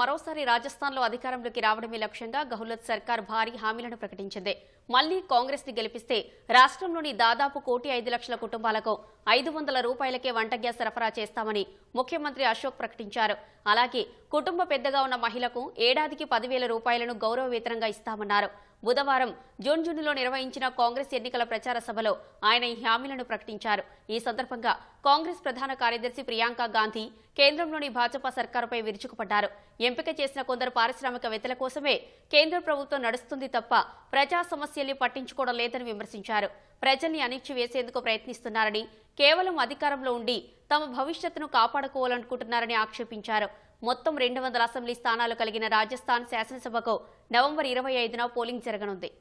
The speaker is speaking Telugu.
మరోసారి రాజస్థాన్లో అధికారంలోకి రావడమే లక్ష్యంగా గహులత్ సర్కార్ భారీ హామీలను ప్రకటించింది మళ్లీ కాంగ్రెస్ ని గెలిపిస్తే రాష్ట్రంలోని దాదాపు కోటి ఐదు లక్షల కుటుంబాలకు ఐదు వందల రూపాయలకే వంట గ్యాస్ సరఫరా చేస్తామని ముఖ్యమంత్రి అశోక్ ప్రకటించారు అలాగే కుటుంబ పెద్దగా ఉన్న మహిళకు ఏడాదికి పదివేల రూపాయలను గౌరవ వేతనంగా ఇస్తామన్నారు బుధవారం జూన్ జూన్లో నిర్వహించిన కాంగ్రెస్ ఎన్నికల ప్రచార సభలో ఆయన ఈ హామీలను ప్రకటించారు ఈ సందర్భంగా కాంగ్రెస్ ప్రధాన కార్యదర్శి ప్రియాంక గాంధీ కేంద్రంలోని భాజపా సర్కారుపై విరుచుకుపడ్డారు ఎంపిక చేసిన కొందరు పారిశ్రామికవేత్తల కోసమే కేంద్ర ప్రభుత్వం నడుస్తుంది తప్ప ప్రజా సమస్యల్ని పట్టించుకోవడం లేదని విమర్శించారు ప్రజల్ని అణిచివేసేందుకు ప్రయత్నిస్తున్నారని కేవలం అధికారంలో ఉండి తమ భవిష్యత్తును కాపాడుకోవాలనుకుంటున్నారని ఆక్షేపించారు మొత్తం రెండు అసెంబ్లీ స్థానాలు కలిగిన రాజస్థాన్ శాసనసభకు నవంబర్ ఇరవై ఐదున పోలింగ్ జరగనుంది